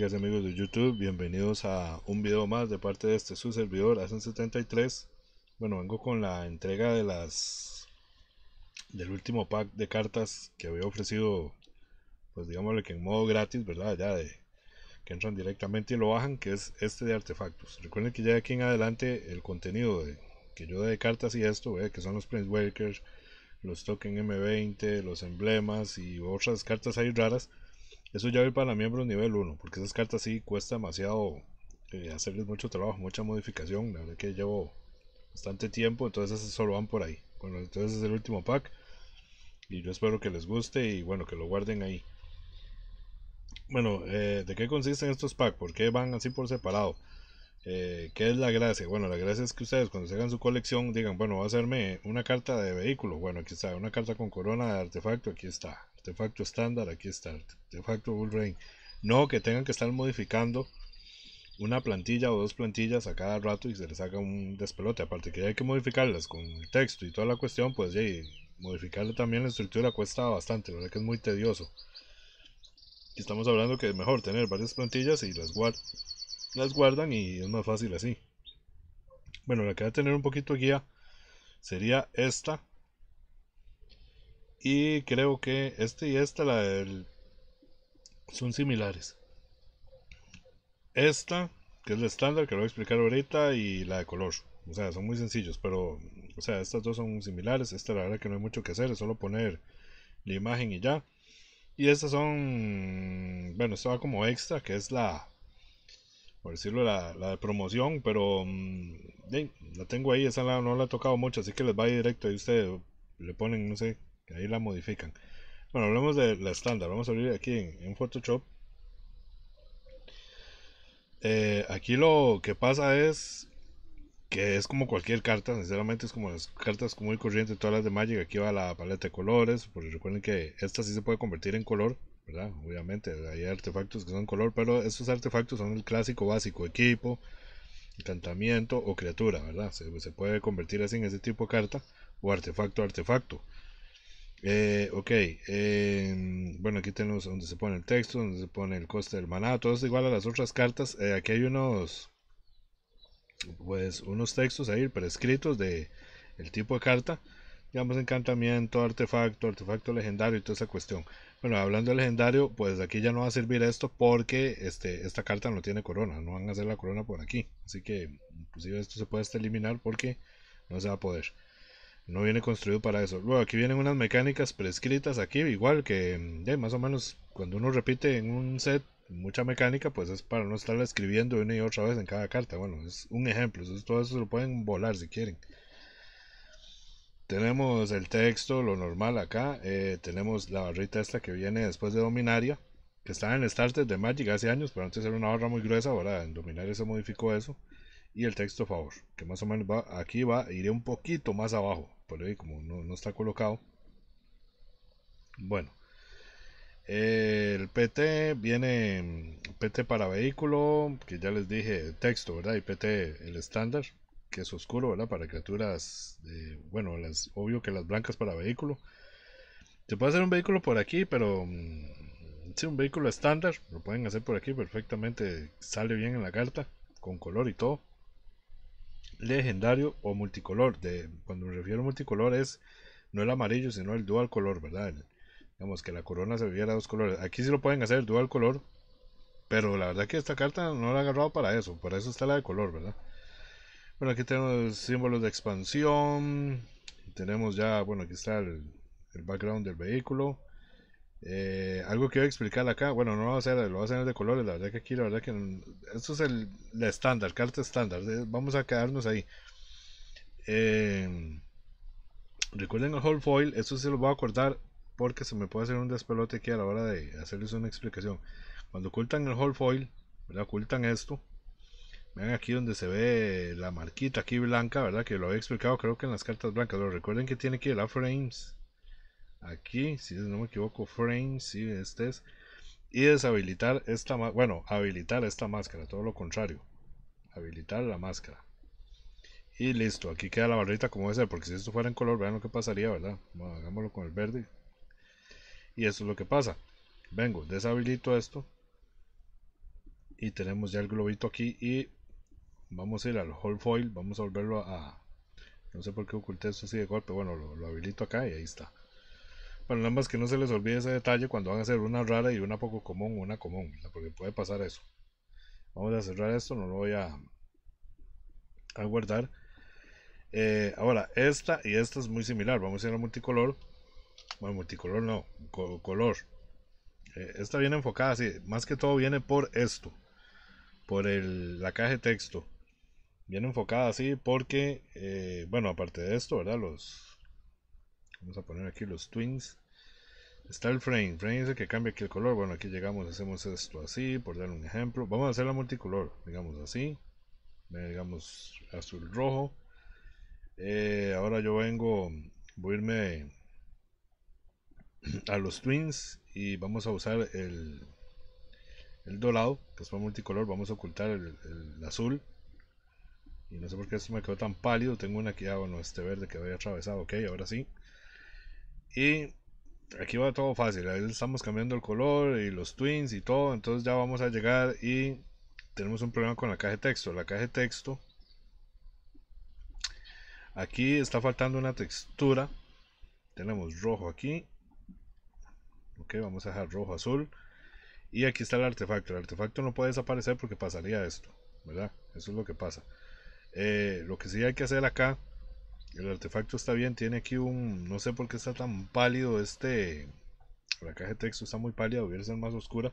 amigas amigos de YouTube, bienvenidos a un video más de parte de este su servidor, Hacen 73. Bueno, vengo con la entrega de las del último pack de cartas que había ofrecido, pues digámosle que en modo gratis, ¿verdad? Ya de que entran directamente y lo bajan, que es este de artefactos. Recuerden que ya de aquí en adelante el contenido de, que yo de cartas y esto, que son los Prince Walkers, los token M20, los emblemas y otras cartas ahí raras eso ya voy para miembros nivel 1, porque esas cartas sí cuesta demasiado eh, hacerles mucho trabajo, mucha modificación. La verdad que llevo bastante tiempo, entonces esas solo van por ahí. Bueno, entonces es el último pack. Y yo espero que les guste y bueno, que lo guarden ahí. Bueno, eh, ¿de qué consisten estos packs? ¿Por qué van así por separado? Eh, ¿Qué es la gracia? Bueno, la gracia es que ustedes cuando se hagan su colección digan, bueno, voy a hacerme una carta de vehículo. Bueno, aquí está, una carta con corona de artefacto, aquí está de facto estándar, aquí está, facto Bull Rain. No que tengan que estar modificando una plantilla o dos plantillas a cada rato y se les haga un despelote. Aparte que hay que modificarlas con el texto y toda la cuestión, pues ya modificarle también la estructura cuesta bastante, la verdad que es muy tedioso. Y estamos hablando que es mejor tener varias plantillas y las, guardan y es más fácil así. Bueno, la que va a tener un poquito guía sería esta y creo que este y esta la del, son similares. Esta, que es la estándar, que lo voy a explicar ahorita, y la de color. O sea, son muy sencillos, pero, o sea, estas dos son similares. Esta, la verdad, que no hay mucho que hacer, es solo poner la imagen y ya. Y estas son, bueno, esta va como extra, que es la, por decirlo, la, de promoción, pero mm, la tengo ahí, esa no la he tocado mucho, así que les va directo y ustedes le ponen, no sé, ahí la modifican. Bueno, hablemos de la estándar. Vamos a abrir aquí en, Photoshop. Eh, aquí lo que pasa es que es como cualquier carta, sinceramente es como las cartas muy corrientes, todas las de Magic, aquí va la paleta de colores, porque recuerden que esta sí se puede convertir en color, ¿verdad? Obviamente, hay artefactos que son color, pero estos artefactos son el clásico básico, equipo, encantamiento o criatura, ¿verdad? Se, se puede convertir así en ese tipo de carta o artefacto, artefacto. Eh, ok, em, bueno, aquí tenemos donde se pone el texto, donde se pone el coste del maná, todo es igual a las otras cartas. Eh, aquí hay unos, pues, unos textos ahí prescritos de el tipo de carta, digamos encantamiento, artefacto, artefacto legendario y toda esa cuestión. Bueno, hablando de legendario, pues aquí ya no va a servir esto porque este, esta carta no tiene corona, no van a hacer la corona por aquí, así que inclusive esto se puede hasta eliminar porque no se va a poder. No viene construido para eso. Luego aquí vienen unas mecánicas prescritas aquí, igual que mm, más o menos cuando uno repite en un set mucha mecánica, pues es para no estarla escribiendo una y otra vez en cada carta. Bueno, es un ejemplo. Entonces, todo eso lo pueden volar si quieren. Tenemos el texto, lo normal acá. Eh, tenemos la barrita esta que viene después de Dominaria, que estaba en Starter de Magic hace años, pero antes era una barra muy gruesa. Ahora en Dominaria se modificó eso. Y el texto favor, que más o menos va aquí va, iré un poquito más abajo pero ahí como no, está colocado. Bueno, el PT viene PT para vehículo, que ya les dije texto, ¿verdad? Y PT el estándar, que es oscuro, ¿verdad? Para criaturas, eh, bueno, las, obvio que las blancas para vehículo. Se puede hacer un vehículo por aquí, pero mm, si un vehículo estándar, lo pueden hacer por aquí perfectamente, sale bien en la carta, con color y todo legendario o multicolor. De, cuando me refiero a multicolor es no el amarillo, sino el dual color, ¿verdad? digamos que la corona se viera dos colores. Aquí sí lo pueden hacer dual color, pero la verdad que esta carta no la he agarrado para eso. Para eso está la de color, ¿verdad? Bueno, aquí tenemos símbolos de expansión. Tenemos ya, bueno, aquí está el background del vehículo. Eh, algo que voy a explicar acá, bueno, no lo voy a hacer, de colores, la verdad que aquí, la verdad que esto es el estándar, carta estándar, eh, vamos a quedarnos ahí. Eh, recuerden el whole foil, esto se lo voy a cortar porque se me puede hacer un despelote aquí a la hora de hacerles una explicación. Cuando ocultan el whole foil, ocultan esto, Vean aquí donde se ve la marquita aquí blanca, ¿verdad? Que lo había explicado creo que en las cartas blancas. Pero recuerden que tiene que el a frames aquí, si no me equivoco, frame, si este es, y deshabilitar esta, bueno, habilitar esta máscara, todo lo contrario, habilitar la máscara. Y listo, aquí queda la barrita como debe ser, porque si esto fuera en color, vean lo que pasaría, ¿verdad? hagámoslo con el verde. Y esto es lo que pasa. Vengo, deshabilito esto. Y tenemos ya el globito aquí y vamos a ir al whole foil, vamos a volverlo a... No sé por qué oculté esto así de golpe, bueno, lo habilito acá y ahí está más que no se les olvide ese detalle cuando van a hacer una rara y una poco común, una común, porque puede pasar eso. Vamos a cerrar esto, no lo voy a, guardar. Eh, ahora, esta y esta es muy similar. Vamos a ir a multicolor. Bueno, multicolor no, color. Eh, esta viene enfocada así. Más que todo viene por esto. Por la caja de texto. Viene enfocada así porque, eh, bueno, aparte de esto, ¿verdad? Los... Vamos a poner aquí los twins. Está el frame. Frame es que cambia aquí el color. Bueno, aquí llegamos, hacemos esto así, por dar un ejemplo. Vamos a hacer la multicolor, digamos así. Digamos azul rojo. Eh, ahora yo vengo, voy a irme a los twins y vamos a usar el, el dorado, que es para multicolor. Vamos a ocultar el, azul. Y no sé por qué esto me quedó tan pálido. Tengo una aquí, ah, bueno, este verde que había atravesado. Ok, ahora sí. Y aquí va todo fácil. Ahí estamos cambiando el color y los twins y todo. Entonces ya vamos a llegar y tenemos un problema con la caja de texto. La caja de texto. Aquí está faltando una textura. Tenemos rojo aquí. Ok, vamos a dejar rojo, azul. Y aquí está el artefacto. El artefacto no puede desaparecer porque pasaría esto. ¿Verdad? Eso es lo que pasa. Eh, lo que sí hay que hacer acá el artefacto está bien, tiene aquí un... No sé por qué está tan pálido este... La caja de texto está muy pálida, hubiera ser más oscura.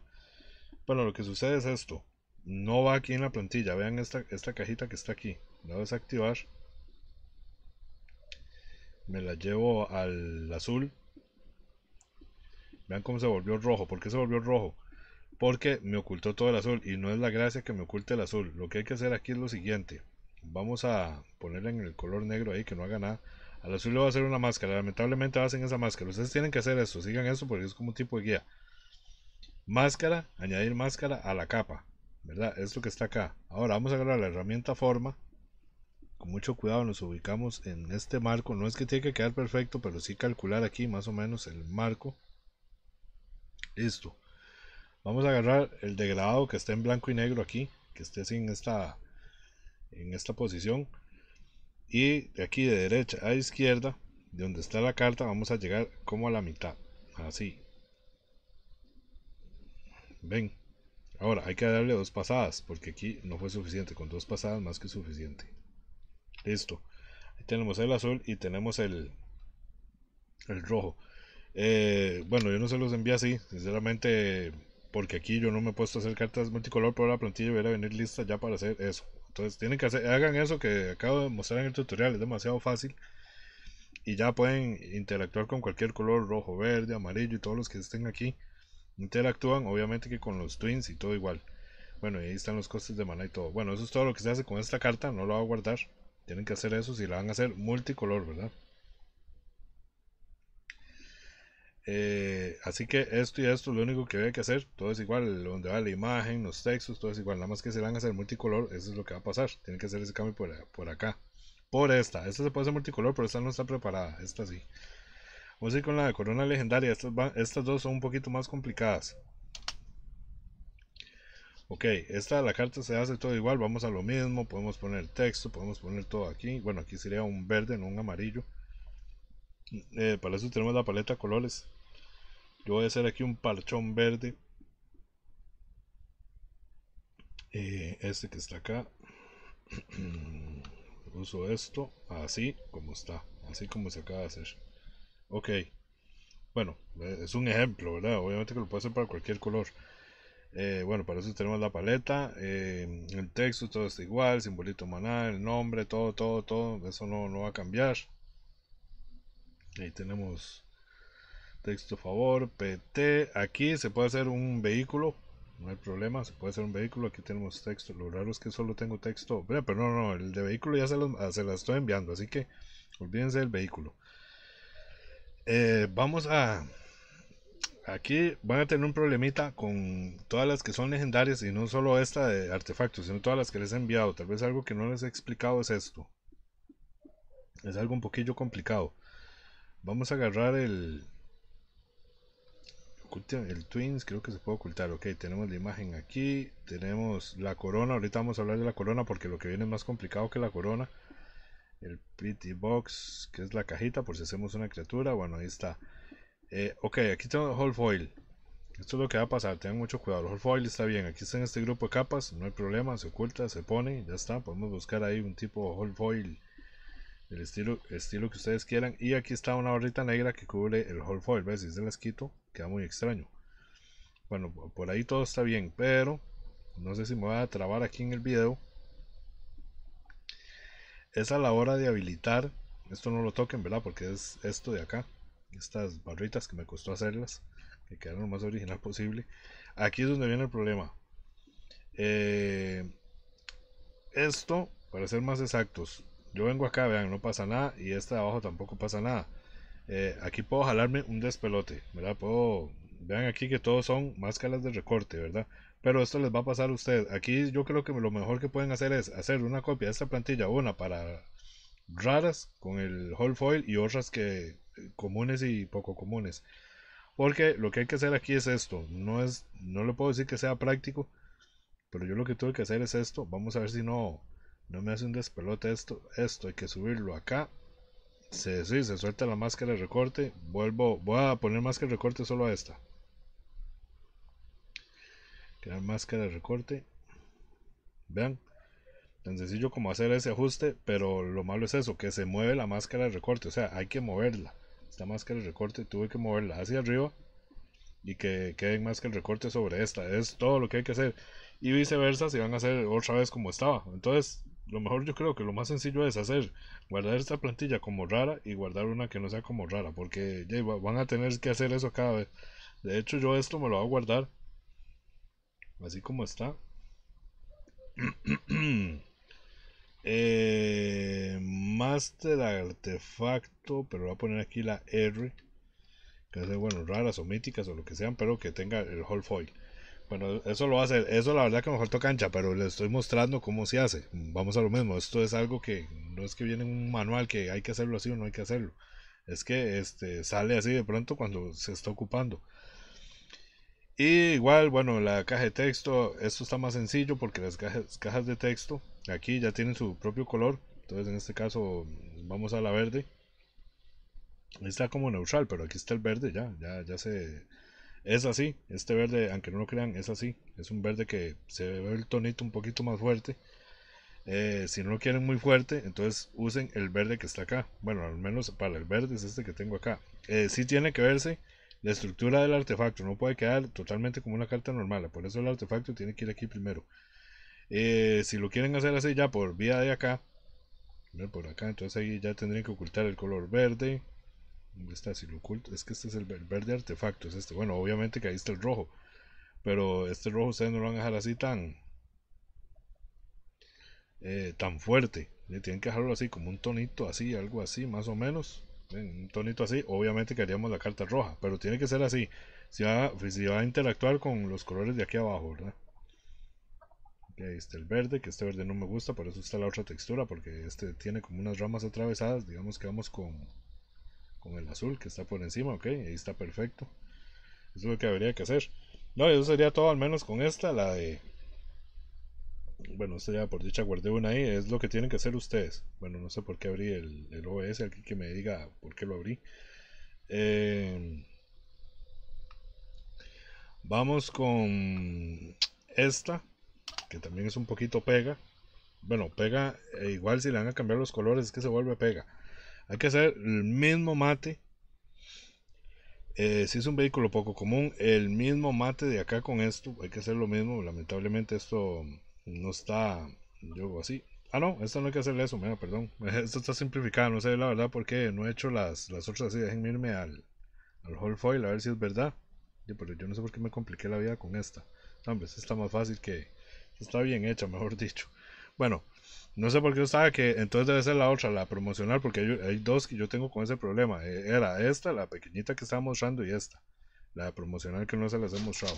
Bueno, lo que sucede es esto. No va aquí en la plantilla. Vean esta, esta cajita que está aquí. La voy a desactivar. Me la llevo al azul. Vean cómo se volvió rojo. ¿Por qué se volvió rojo? Porque me ocultó todo el azul. Y no es la gracia que me oculte el azul. Lo que hay que hacer aquí es lo siguiente. Vamos a ponerle en el color negro ahí que no haga nada. Al azul le voy a hacer una máscara. Lamentablemente hacen esa máscara. Ustedes tienen que hacer eso. Sigan eso porque es como un tipo de guía. Máscara, añadir máscara a la capa. ¿Verdad? Esto que está acá. Ahora vamos a agarrar la herramienta forma. Con mucho cuidado nos ubicamos en este marco. No es que tiene que quedar perfecto, pero sí calcular aquí más o menos el marco. Listo. Vamos a agarrar el degradado que está en blanco y negro aquí. Que esté sin esta en esta posición y de aquí de derecha a izquierda de donde está la carta vamos a llegar como a la mitad así ven ahora hay que darle dos pasadas porque aquí no fue suficiente con dos pasadas más que suficiente listo Ahí tenemos el azul y tenemos el el rojo eh, bueno yo no se los envía así sinceramente porque aquí yo no me he puesto a hacer cartas multicolor pero la plantilla debería venir lista ya para hacer eso entonces tienen que hacer, hagan eso que acabo de mostrar en el tutorial, es demasiado fácil. Y ya pueden interactuar con cualquier color, rojo, verde, amarillo y todos los que estén aquí. Interactúan, obviamente que con los twins y todo igual. Bueno, y ahí están los costes de mana y todo. Bueno, eso es todo lo que se hace con esta carta, no lo va a guardar. Tienen que hacer eso si la van a hacer multicolor, ¿verdad? Eh, así que esto y esto, lo único que hay que hacer, todo es igual, donde va la imagen, los textos, todo es igual, nada más que se van a hacer multicolor, eso es lo que va a pasar, tiene que hacer ese cambio por, acá, por esta, esta se puede hacer multicolor, pero esta no está preparada, esta sí. Vamos a ir con la de corona legendaria, estas, dos son un poquito más complicadas. Ok, esta la carta se hace todo igual, vamos a lo mismo, podemos poner texto, podemos poner todo aquí, bueno aquí sería un verde, no un amarillo. Eh, para eso tenemos la paleta de colores yo voy a hacer aquí un parchón verde. Eh, este que está acá. Uso esto así como está. Así como se acaba de hacer. Ok. Bueno, eh, es un ejemplo, ¿verdad? Obviamente que lo puede hacer para cualquier color. Eh, bueno, para eso tenemos la paleta, el texto, todo está igual, simbolito maná, el nombre, todo, todo, todo, eso no, no va a cambiar. Ahí tenemos texto favor, PT, aquí se puede hacer un vehículo, no hay problema, se puede hacer un vehículo, aquí tenemos texto, lo raro es que solo tengo texto, pero no, no, el de vehículo ya se lo ah, estoy enviando, así que olvídense del vehículo. Eh, vamos a, aquí van a tener un problemita con todas las que son legendarias y no solo esta de artefactos, sino todas las que les he enviado, tal vez algo que no les he explicado es esto, es algo un poquillo complicado. Vamos a agarrar el, el Twins creo que se puede ocultar. Ok, tenemos la imagen aquí. Tenemos la corona. Ahorita vamos a hablar de la corona porque lo que viene es más complicado que la corona. El pretty Box, que es la cajita por si hacemos una criatura. Bueno, ahí está. Eh, ok, aquí tengo Whole Foil. Esto es lo que va a pasar, tengan mucho cuidado. El Whole Foil está bien, aquí está en este grupo de capas, no hay problema, se oculta, se pone, ya está. Podemos buscar ahí un tipo Whole Foil El estilo, estilo que ustedes quieran. Y aquí está una barrita negra que cubre el Whole Foil, ¿ves? Si se las quito, queda muy extraño. Bueno, por ahí todo está bien, pero no sé si me voy a trabar aquí en el video. Es a la hora de habilitar, esto no lo toquen, ¿verdad? Porque es esto de acá, estas barritas que me costó hacerlas, que quedaron lo más original posible. Aquí es donde viene el problema. Eh, esto, para ser más exactos, yo vengo acá, vean, no pasa nada, y esta de abajo tampoco pasa nada. Eh, aquí puedo jalarme un despelote, ¿verdad? Puedo, vean aquí que todos son máscaras de recorte, ¿verdad? Pero esto les va a pasar a ustedes. Aquí yo creo que lo mejor que pueden hacer es hacer una copia de esta plantilla, una para raras con el whole foil y otras que eh, comunes y poco comunes. Porque lo que hay que hacer aquí es esto. No es, no le puedo decir que sea práctico, pero yo lo que tuve que hacer es esto. Vamos a ver si no, no me hace un despelote esto. Esto hay que subirlo acá se, se suelta la máscara de recorte. Vuelvo, voy a poner máscara de recorte solo a esta. Crear máscara de recorte. Vean, tan sencillo como hacer ese ajuste, pero lo malo es eso, que se mueve la máscara de recorte. O sea, hay que moverla. Esta máscara de recorte tuve que moverla hacia arriba y que quede más que el recorte sobre esta. Es todo lo que hay que hacer. Y viceversa si van a hacer otra vez como estaba. Entonces, lo mejor yo creo que lo más sencillo es hacer, guardar esta plantilla como rara y guardar una que no sea como rara, porque van a tener que hacer eso cada vez. De hecho yo esto me lo voy a guardar así como está. eh, master artefacto, pero voy a poner aquí la R, que sea bueno, raras o míticas o lo que sean, pero que tenga el whole foil. Bueno, eso lo hace, eso la verdad que me falta cancha, pero le estoy mostrando cómo se hace. Vamos a lo mismo, esto es algo que no es que viene un manual que hay que hacerlo así o no hay que hacerlo. Es que este, sale así de pronto cuando se está ocupando. Y igual, bueno, la caja de texto, esto está más sencillo porque las cajas, cajas de texto aquí ya tienen su propio color. Entonces en este caso vamos a la verde. Está como neutral, pero aquí está el verde ya, ya, ya se es así, este verde, aunque no lo crean, es así. Es un verde que se ve el tonito un poquito más fuerte. Eh, si no lo quieren muy fuerte, entonces usen el verde que está acá. Bueno, al menos para el verde es este que tengo acá. Si eh, sí tiene que verse la estructura del artefacto. No puede quedar totalmente como una carta normal. Por eso el artefacto tiene que ir aquí primero. Eh, si lo quieren hacer así ya por vía de acá. Por acá, entonces ahí ya tendrían que ocultar el color verde está, si lo oculto, es que este es el verde artefacto, es este. Bueno, obviamente que ahí está el rojo, pero este rojo ustedes no lo van a dejar así tan, eh, tan fuerte. le tienen que dejarlo así, como un tonito así, algo así, más o menos. un tonito así, obviamente que haríamos la carta roja, pero tiene que ser así. Si va, pues, va a interactuar con los colores de aquí abajo, ¿verdad? ahí está el verde, que este verde no me gusta, por eso está la otra textura, porque este tiene como unas ramas atravesadas. Digamos que vamos con con el azul que está por encima, ok, ahí está perfecto. Eso es lo que habría que hacer. No, eso sería todo, al menos con esta, la de... Bueno, sería por dicha guardé una ahí, es lo que tienen que hacer ustedes. Bueno, no sé por qué abrí el, el OBS, aquí que me diga por qué lo abrí. Em, vamos con esta, que también es un poquito pega. Bueno, pega, e igual si le van a cambiar los colores, es que se vuelve pega. Hay que hacer el mismo mate. Eh, si es un vehículo poco común, el mismo mate de acá con esto. Hay que hacer lo mismo. Lamentablemente esto no está, yo así. Ah, no, esto no hay que hacerle eso, mira, perdón. Esto está simplificado, no sé la verdad porque no he hecho las, otras así. Déjenme irme al, al foil a ver si es verdad. Yo, no sé por qué me compliqué la vida con esta. hombre, esta está más fácil que... Está bien hecha, mejor dicho. Bueno, no sé por qué estaba que entonces debe ser la otra, la promocional, porque hay, dos que yo tengo con ese problema. E, era esta, la pequeñita que estaba mostrando, y esta, la promocional que no se las he mostrado.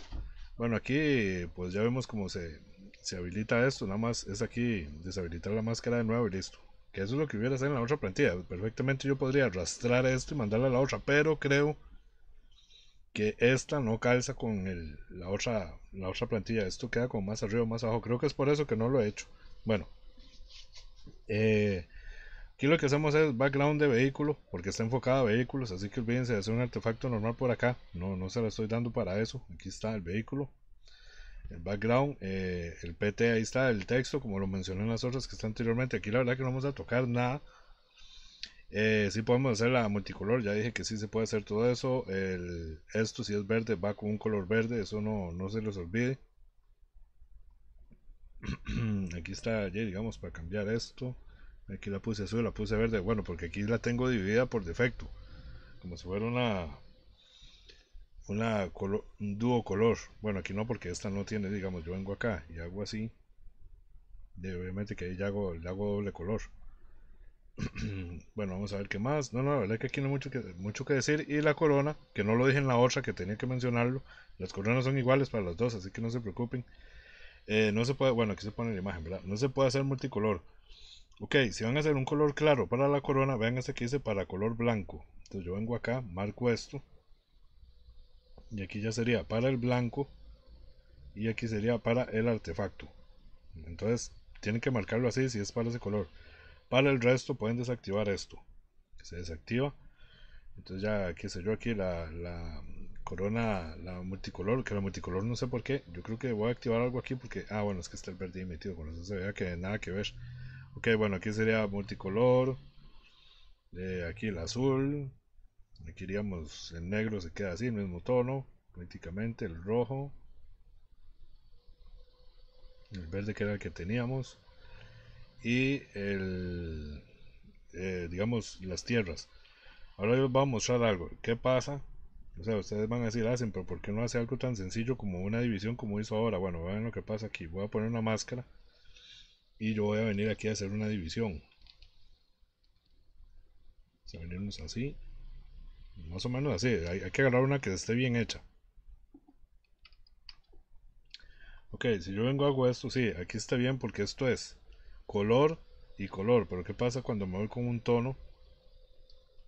Bueno, aquí pues ya vemos cómo se, se habilita esto, nada más es aquí deshabilitar la máscara de nuevo y listo. Que eso es lo que hubiera hacer en la otra plantilla. Perfectamente yo podría arrastrar esto y mandarla a la otra, pero creo que esta no calza con el, la, otra, la otra plantilla. Esto queda como más arriba o más abajo. Creo que es por eso que no lo he hecho. Bueno, eh, aquí lo que hacemos es background de vehículo, porque está enfocado a vehículos, así que olvídense de hacer un artefacto normal por acá. No, no se lo estoy dando para eso. Aquí está el vehículo, el background, eh, el PT, ahí está el texto, como lo mencioné en las otras que está anteriormente. Aquí la verdad que no vamos a tocar nada. Eh, si podemos hacer la multicolor, ya dije que si se puede hacer todo eso. El, esto si es verde va con un color verde, eso no, no se les olvide. aquí está, digamos, para cambiar esto. Aquí la puse azul, la puse verde. Bueno, porque aquí la tengo dividida por defecto. Como si fuera una una un dúo color. Bueno, aquí no, porque esta no tiene, digamos, yo vengo acá y hago así. obviamente que ahí ya hago, hago doble color. bueno, vamos a ver qué más. No, no, la verdad que aquí no hay mucho que, mucho que decir. Y la corona, que no lo dije en la otra, que tenía que mencionarlo. Las coronas son iguales para las dos, así que no se preocupen. Eh, no se puede, bueno, aquí se pone la imagen, ¿verdad? No se puede hacer multicolor. Ok, si van a hacer un color claro para la corona, vean este que dice para color blanco. Entonces yo vengo acá, marco esto. Y aquí ya sería para el blanco. Y aquí sería para el artefacto. Entonces tienen que marcarlo así si es para ese color. Para el resto pueden desactivar esto. se desactiva. Entonces ya, qué sé yo, aquí la, corona, la multicolor, que la multicolor no sé por qué. Yo creo que voy a activar algo aquí porque, ah, bueno, es que está el verde ahí metido, con eso se vea que nada que ver. Ok, bueno, aquí sería multicolor, eh, aquí el azul, aquí iríamos, el negro se queda así, el mismo tono, prácticamente, el rojo, el verde que era el que teníamos, y el, eh, digamos, las tierras. Ahora yo les voy a mostrar algo. ¿Qué pasa o sea, ustedes van a decir, hacen, ah, pero ¿por qué no hace algo tan sencillo como una división como hizo ahora? Bueno, vean lo que pasa aquí. Voy a poner una máscara y yo voy a venir aquí a hacer una división. Si venimos así, más o menos así, hay, que agarrar una que esté bien hecha. Ok, si yo vengo hago esto, sí, aquí está bien porque esto es color y color, pero ¿qué pasa cuando me voy con un tono?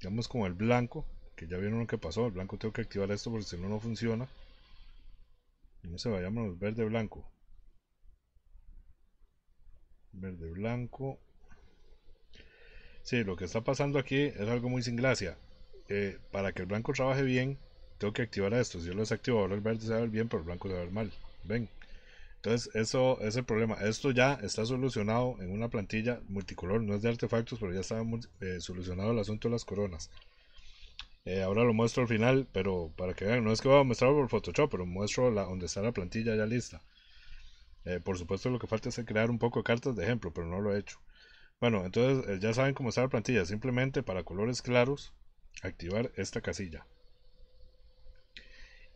Digamos como el blanco, ya vieron lo que pasó. El blanco tengo que activar esto porque si no, no funciona. Y no se vayamos verde blanco. Verde blanco. si, lo que está pasando aquí es algo muy sin gracia. Eh, para que el blanco trabaje bien, tengo que activar esto. Si yo lo desactivo, ahora el verde se va a ver bien, pero el blanco se va a ver mal. Ven. Entonces, eso es el problema. Esto ya está solucionado en una plantilla multicolor. No es de artefactos, pero ya está eh, solucionado el asunto de las coronas. Eh, ahora lo muestro al final, pero para que vean, no es que voy a mostrarlo por Photoshop, pero muestro la, donde está la plantilla ya lista. Eh, por supuesto lo que falta es crear un poco de cartas de ejemplo, pero no lo he hecho. Bueno, entonces eh, ya saben cómo está la plantilla. Simplemente para colores claros, activar esta casilla.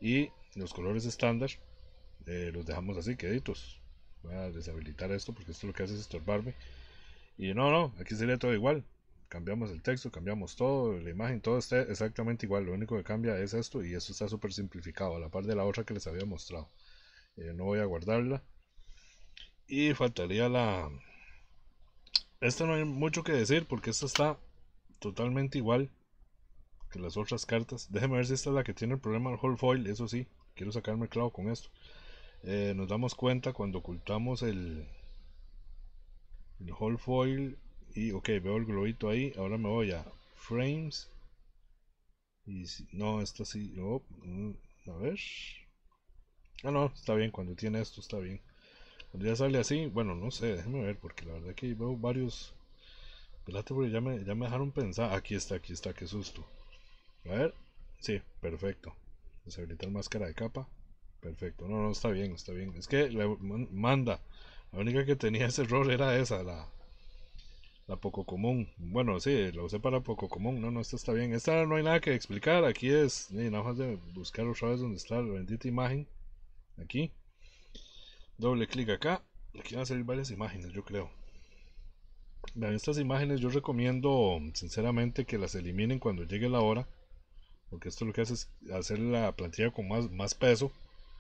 Y los colores estándar los dejamos así, queditos. Voy a deshabilitar esto porque esto lo que hace es estorbarme. Y no, no, aquí sería todo igual cambiamos el texto, cambiamos todo, la imagen, todo está exactamente igual, lo único que cambia es esto y esto está súper simplificado, a la par de la otra que les había mostrado. Eh, no voy a guardarla. Y faltaría la... Esta no hay mucho que decir porque esta está totalmente igual que las otras cartas. Déjenme ver si esta es la que tiene el problema del whole foil, eso sí, quiero sacarme el clavo con esto. Eh, nos damos cuenta cuando ocultamos el, el whole foil y ok veo el globito ahí ahora me voy a frames y si, no esto sí oh, mm, a ver ah no está bien cuando tiene esto está bien ya sale así bueno no sé déjeme ver porque la verdad que veo varios Espérate porque ya me, dejaron pensar aquí está aquí está qué susto a ver sí perfecto deshabilitar máscara de capa perfecto no no está bien está bien es que manda la única que tenía ese error era esa la la poco común. Bueno, sí, la usé para poco común. No, no, esta está bien. Esta no hay nada que explicar. Aquí es, nada más de buscar otra vez donde está la bendita imagen. Aquí. Doble clic acá. Aquí van a salir varias imágenes, yo creo. Vean, estas imágenes yo recomiendo sinceramente que las eliminen cuando llegue la hora. Porque esto lo que hace es hacer la plantilla con más, más peso.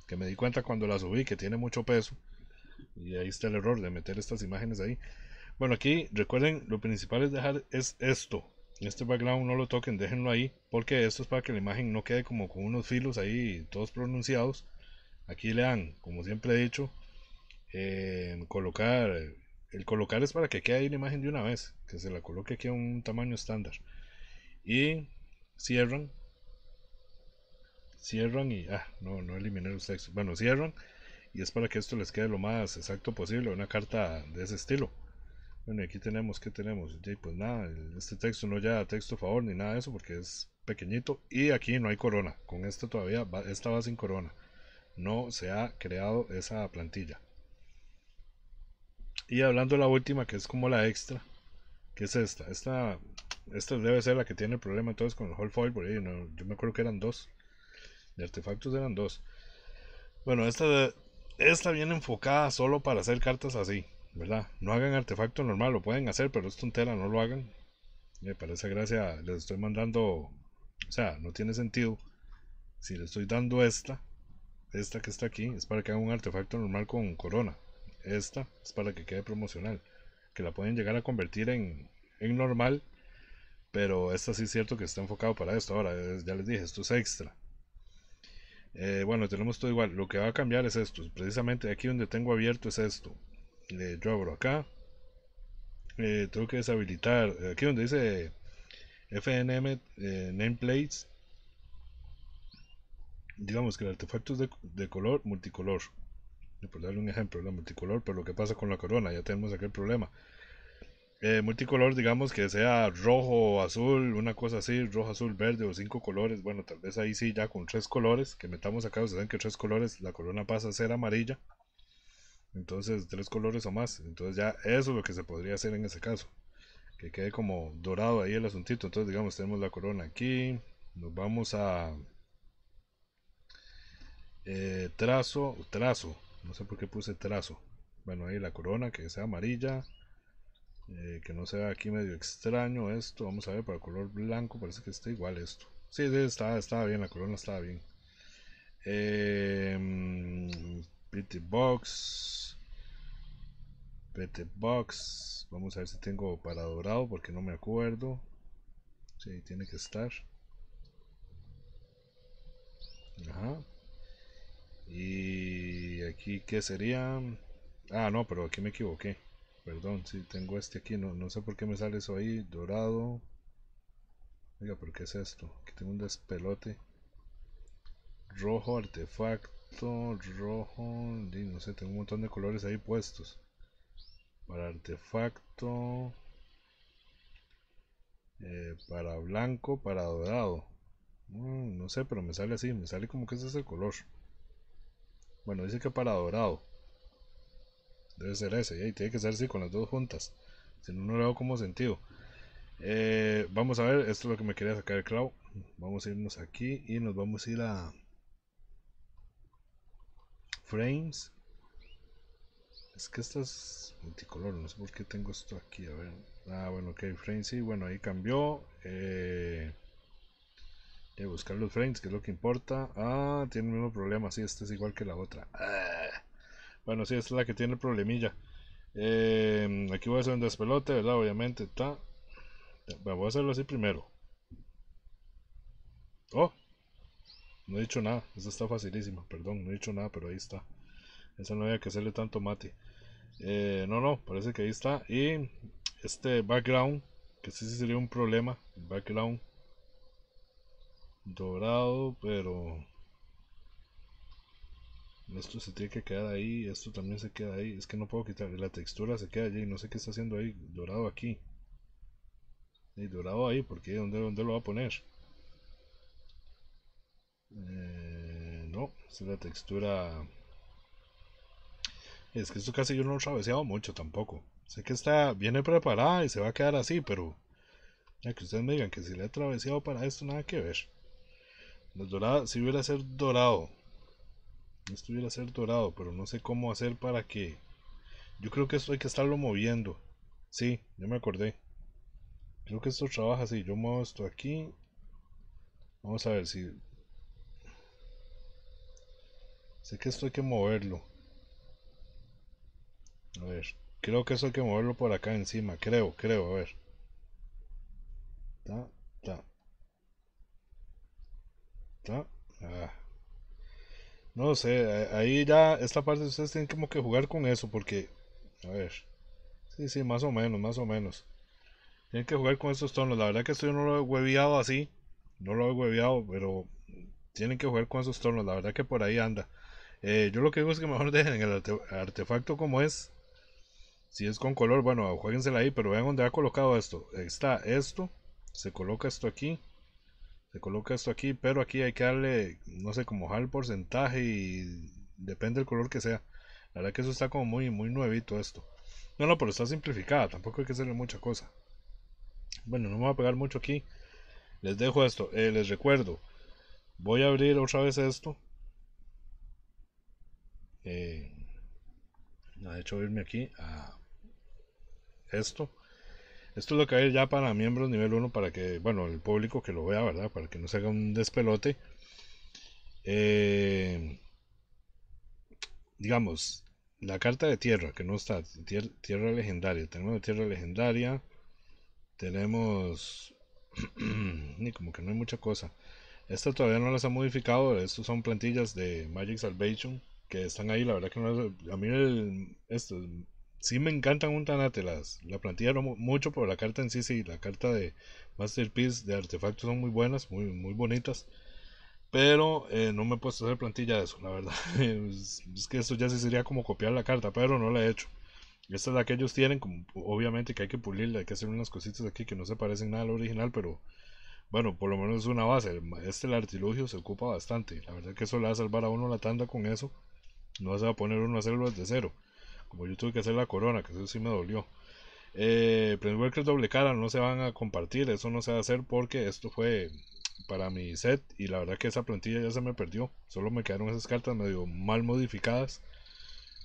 Que me di cuenta cuando la subí que tiene mucho peso. Y ahí está el error de meter estas imágenes ahí. Bueno, aquí recuerden, lo principal es dejar es esto. Este background no lo toquen, déjenlo ahí, porque esto es para que la imagen no quede como con unos filos ahí todos pronunciados. Aquí le dan, como siempre he dicho, eh, colocar. El colocar es para que quede ahí la imagen de una vez, que se la coloque aquí a un tamaño estándar. Y cierran. Cierran y. Ah, no, no eliminar los textos. Bueno, cierran y es para que esto les quede lo más exacto posible, una carta de ese estilo. Bueno, aquí tenemos, ¿qué tenemos? pues nada, este texto no ya texto a favor ni nada de eso porque es pequeñito. Y aquí no hay corona. Con esta todavía, esta va sin corona. No se ha creado esa plantilla. Y hablando de la última, que es como la extra, que es esta. Esta, esta debe ser la que tiene el problema entonces con el Hall foil. Por yo me acuerdo que eran dos. De artefactos eran dos. Bueno, esta, esta viene enfocada solo para hacer cartas así ¿verdad? No hagan artefacto normal, lo pueden hacer, pero es tontera, no lo hagan. Me parece gracia les estoy mandando, o sea, no tiene sentido. Si le estoy dando esta, esta que está aquí, es para que hagan un artefacto normal con corona. Esta es para que quede promocional, que la pueden llegar a convertir en, normal, pero esta sí es cierto que está enfocado para esto. Ahora, eh, ya les dije, esto es extra. Eh, bueno, tenemos todo igual. Lo que va a cambiar es esto. Precisamente aquí donde tengo abierto es esto. Eh, yo abro acá eh, tengo que deshabilitar eh, aquí donde dice FNM nameplates digamos que el artefacto de, de color multicolor por darle un ejemplo la multicolor pero lo que pasa con la corona ya tenemos aquel problema multicolor, digamos que sea rojo, azul, una cosa así, rojo, azul, verde o cinco colores. Bueno, tal vez ahí sí, ya con tres colores, que metamos acá, ustedes saben que tres colores, la corona pasa a ser amarilla. Entonces, tres colores o más. Entonces ya eso es lo que se podría hacer en ese caso. Que quede como dorado ahí el asuntito. Entonces, digamos, tenemos la corona aquí. Nos vamos a eh, trazo, trazo. No sé por qué puse trazo. Bueno, ahí la corona que sea amarilla. Eh, que no sea aquí medio extraño esto. Vamos a ver, para el color blanco parece que está igual esto. Sí, sí estaba bien, la corona estaba bien. Eh, PT Box. Pete Box. Vamos a ver si tengo para dorado porque no me acuerdo. Sí, tiene que estar. Ajá. Y aquí, ¿qué sería? Ah, no, pero aquí me equivoqué. Perdón, sí, tengo este aquí. No, no sé por qué me sale eso ahí. Dorado. Oiga, pero ¿qué es esto? Aquí tengo un despelote. Rojo artefacto rojo, no sé, tengo un montón de colores ahí puestos. Para artefacto, eh, para blanco, para dorado. Mm, no sé, pero me sale así, me sale como que ese es el color. Bueno, dice que para dorado. Debe ser ese, y ahí tiene que ser así con las dos juntas. Si no, no le hago como sentido. Eh, vamos a ver, esto es lo que me quería sacar el clavo. Vamos a irnos aquí y nos vamos a ir a frames. Es que esta es multicolor, no sé por qué tengo esto aquí. A ver, ah, bueno, ok, frames, sí, bueno, ahí cambió. Eh, de buscar los frames, que es lo que importa. Ah, tiene el mismo problema, sí, esta es igual que la otra. Ah. Bueno, sí, esta es la que tiene el problemilla. Eh, aquí voy a hacer un despelote, ¿verdad? Obviamente, está. voy a hacerlo así primero. Oh, no he dicho nada, esa está facilísima, perdón, no he dicho nada, pero ahí está. Esa no había que hacerle tanto mate. Eh, no, no, parece que ahí está. Y este background, que sí, sí sería un problema. El background dorado, pero esto se tiene que quedar ahí, esto también se queda ahí. Es que no puedo quitar, la textura se queda allí. No sé qué está haciendo ahí, dorado aquí. Y dorado ahí, porque ¿dónde, dónde lo va a poner? Eh, no, es la textura. Es que esto casi yo no lo he traveseado mucho tampoco. Sé que está bien preparada y se va a quedar así, pero ya que ustedes me digan que si le he traveseado para esto, nada que ver. si hubiera ser dorado, esto hubiera ser dorado, pero no sé cómo hacer para que. Yo creo que esto hay que estarlo moviendo. Sí, yo me acordé. Creo que esto trabaja así. Yo muevo esto aquí. Vamos a ver si Sé que esto hay que moverlo. A ver, creo que eso hay que moverlo por acá encima. Creo, creo, a ver. Ta, ah. No sé, ahí ya esta parte ustedes tienen como que jugar con eso porque... A ver. Sí, sí, más o menos, más o menos. Tienen que jugar con esos tonos. La verdad que esto yo no lo he hueviado así. No lo he hueviado, pero tienen que jugar con esos tonos. La verdad que por ahí anda. Eh, yo lo que digo es que mejor dejen el artefacto como es. Si es con color, bueno, jueguensela ahí, pero vean dónde ha colocado esto. Está esto, se coloca esto aquí, se coloca esto aquí, pero aquí hay que darle, no sé, como jal porcentaje y depende del color que sea. La verdad que eso está como muy, muy nuevito esto. No, no, pero está simplificada, tampoco hay que hacerle mucha cosa. Bueno, no me voy a pegar mucho aquí. Les dejo esto, eh, les recuerdo. Voy a abrir otra vez esto eh, de hecho irme aquí a esto. Esto es lo que hay ya para miembros nivel 1, para que, bueno, el público que lo vea, ¿verdad? Para que no se haga un despelote. Eh, digamos, la carta de tierra, que no está, tierra legendaria. Tenemos la tierra legendaria. Tenemos... ni como que no hay mucha cosa. Esta todavía no las ha modificado. Estos son plantillas de Magic Salvation que están ahí, la verdad que no, a mí el, esto, sí me encantan un tanate la plantilla no mucho, pero la carta en sí, sí, la carta de Masterpiece de artefactos son muy buenas, muy, muy bonitas. Pero eh, no me he puesto a hacer plantilla de eso, la verdad. es, que eso ya sí sería como copiar la carta, pero no la he hecho. Esta es la que ellos tienen, obviamente que hay que pulirla, hay que hacer unas cositas aquí que no se parecen nada al original, pero bueno, por lo menos es una base. Este el artilugio se ocupa bastante. La verdad que eso le va a salvar a uno la tanda con eso. No se va a poner uno a hacerlo desde cero. Como yo tuve que hacer la corona, que eso sí me dolió. Eh, Workers pues, doble cara no se van a compartir, eso no se va a hacer porque esto fue para mi set y la verdad que esa plantilla ya se me perdió. Solo me quedaron esas cartas medio mal modificadas.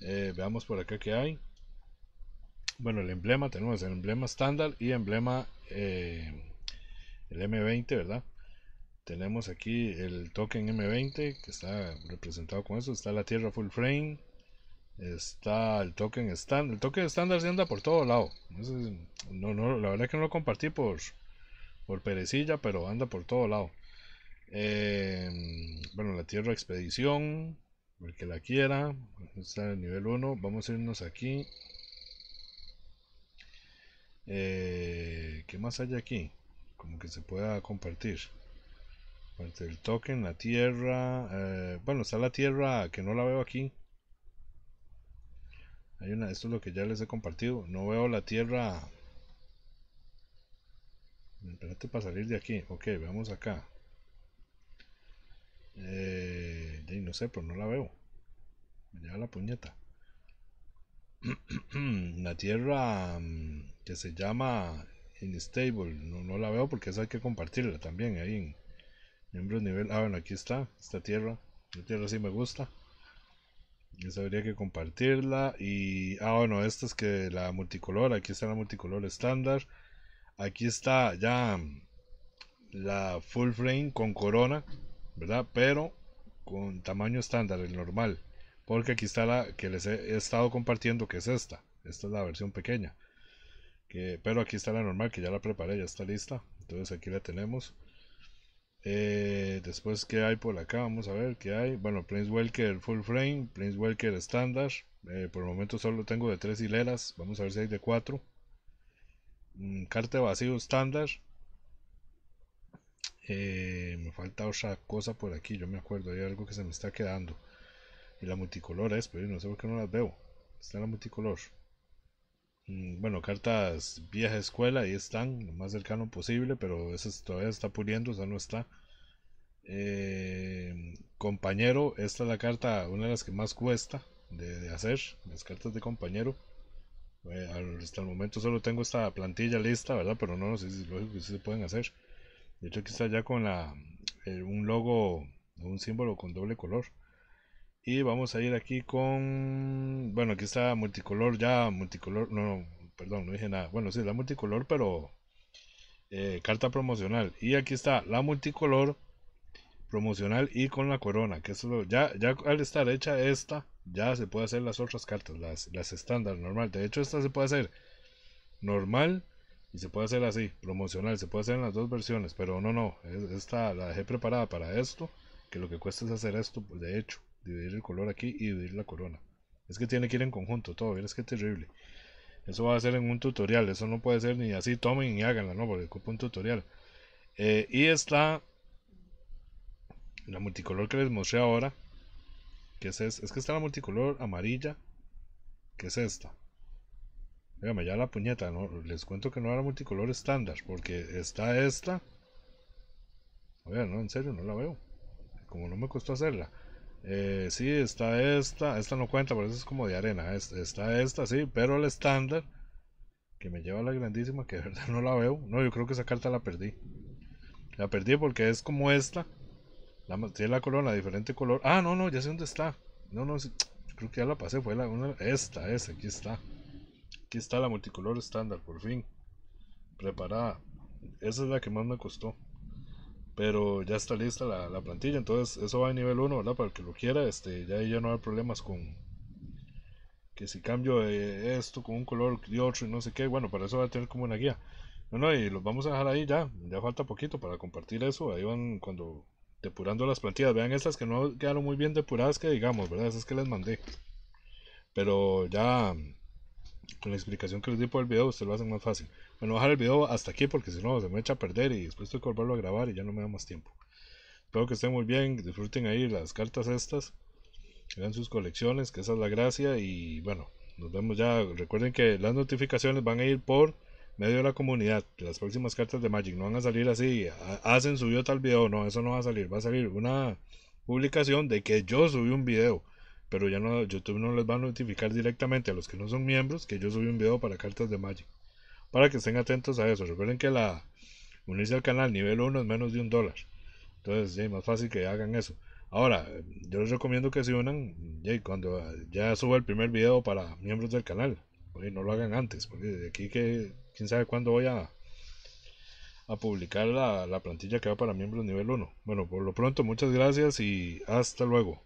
Eh, veamos por acá que hay. Bueno, el emblema tenemos el emblema estándar y emblema eh, el M20, ¿verdad? tenemos aquí el token M20 que está representado con eso, está la tierra full frame, está el token estándar, el token estándar se anda por todo lado, no, la verdad es que no lo compartí por, perecilla, pero anda por todo lado. Em, bueno, la tierra expedición, el que la quiera, está el nivel 1, vamos a irnos aquí. Eh, ¿Qué más hay aquí? Como que se pueda compartir. Pues, el token, la tierra. Eh, bueno, está la tierra que no la veo aquí. Hay una, esto es lo que ya les he compartido. No veo la tierra. Espérate para salir de aquí. Ok, veamos acá. Eh, no sé, pero pues no la veo. Me lleva la puñeta. la tierra mm, que se llama Instable. No, no la veo porque esa hay que compartirla también ahí en, Miembros nivel. Ah, bueno, aquí está. Esta tierra. la tierra sí me gusta. Ya habría que compartirla. Y. Ah, bueno, esta es que la multicolor. Aquí está la multicolor estándar. Aquí está ya mm, la full frame con corona. ¿Verdad? Pero con tamaño estándar, el normal. Porque aquí está la que les he estado compartiendo, que es esta. Esta es la versión pequeña. Que, pero aquí está la normal, que ya la preparé, ya está lista. Entonces aquí la tenemos. Eh, después, que hay por acá? Vamos a ver qué hay. Bueno, Planeswalker Full Frame, Planeswalker Standard. Eh, por el momento solo tengo de tres hileras. Vamos a ver si hay de cuatro. Mm, carta vacío estándar. Eh, me falta otra cosa por aquí. Yo me acuerdo, hay algo que se me está quedando. Y la multicolor es, pero no sé por qué no las veo. Está la multicolor. Mm, bueno, cartas vieja escuela, ahí están, lo más cercano posible, pero esa todavía está puliendo, o no está. Eh, compañero, esta es la carta, una de las que más cuesta de, hacer, las cartas de compañero. Eh, hasta el momento solo tengo esta plantilla lista, ¿verdad? Pero no, sé si lógico que se pueden hacer. De hecho, aquí está ya con eh, un logo, un símbolo con doble color. Y vamos a ir aquí con... Bueno, aquí está multicolor ya, multicolor... No, perdón, no dije nada. Bueno, sí, la multicolor, pero... Eh, carta promocional. Y aquí está la multicolor promocional y con la corona. Que eso ya, ya al estar hecha esta, ya se puede hacer las otras cartas, las, las estándar, normal. De hecho, esta se puede hacer normal y se puede hacer así, promocional. Se puede hacer en las dos versiones, pero no, no. Esta la dejé preparada para esto, que lo que cuesta es hacer esto, pues, de hecho dividir el color aquí y dividir la corona. Es que tiene que ir en conjunto todo, es que terrible. Eso va a ser en un tutorial, eso no puede ser ni así, tomen y háganla, no, porque ocupa un tutorial. Eh, y está la multicolor que les mostré ahora, que es Es que está la multicolor amarilla, que es esta. Mira ya la puñeta, les cuento que no era multicolor estándar, porque está esta. ver, no, en serio, no la veo. Como no me costó hacerla. Eh, sí, está esta, esta no cuenta, por eso es como de arena. está esta, sí, pero el estándar, que me lleva la grandísima, que de verdad no la veo. No, yo creo que esa carta la perdí. La perdí porque es como esta. La, tiene la corona, diferente color. Ah, no, no, ya sé dónde está. No, no, creo que ya la pasé. Fue la una, esta, esa, aquí está. Aquí está la multicolor estándar, por fin. Preparada. Esa es la que más me costó pero ya está lista la, plantilla, entonces eso va a nivel 1, ¿verdad? Para el que lo quiera, este, ya, ya no hay problemas con que si cambio eh, esto con un color y otro y no sé qué, bueno, para eso va a tener como una guía. Bueno, y los vamos a dejar ahí ya, ya falta poquito para compartir eso, ahí van cuando depurando las plantillas, vean estas que no quedaron muy bien depuradas que digamos, ¿verdad? Esas que les mandé. Pero ya con la explicación que les di por el video, ustedes lo hacen más fácil. Bueno, bajar el video hasta aquí porque si no se me echa a perder y después tengo que volverlo a grabar y ya no me da más tiempo. Espero que estén muy bien, disfruten ahí las cartas estas, vean sus colecciones, que esa es la gracia y bueno, nos vemos ya. Recuerden que las notificaciones van a ir por medio de la comunidad. Las próximas cartas de Magic no van a salir así, ah, hacen subió tal video, no, eso no va a salir, va a salir una publicación de que yo subí un video pero ya no, YouTube no les va a notificar directamente a los que no son miembros que yo subí un video para cartas de Magic. Para que estén atentos a eso. Recuerden que la unirse al canal nivel 1 es menos de un dólar. Entonces, es más fácil que hagan eso. Ahora, yo les recomiendo que se unan ya cuando ya suba el primer video para miembros del canal. Oye, pues, no lo hagan antes, porque de aquí que quién sabe cuándo voy a, a publicar la, la plantilla que va para miembros nivel 1. Bueno, por lo pronto, muchas gracias y hasta luego.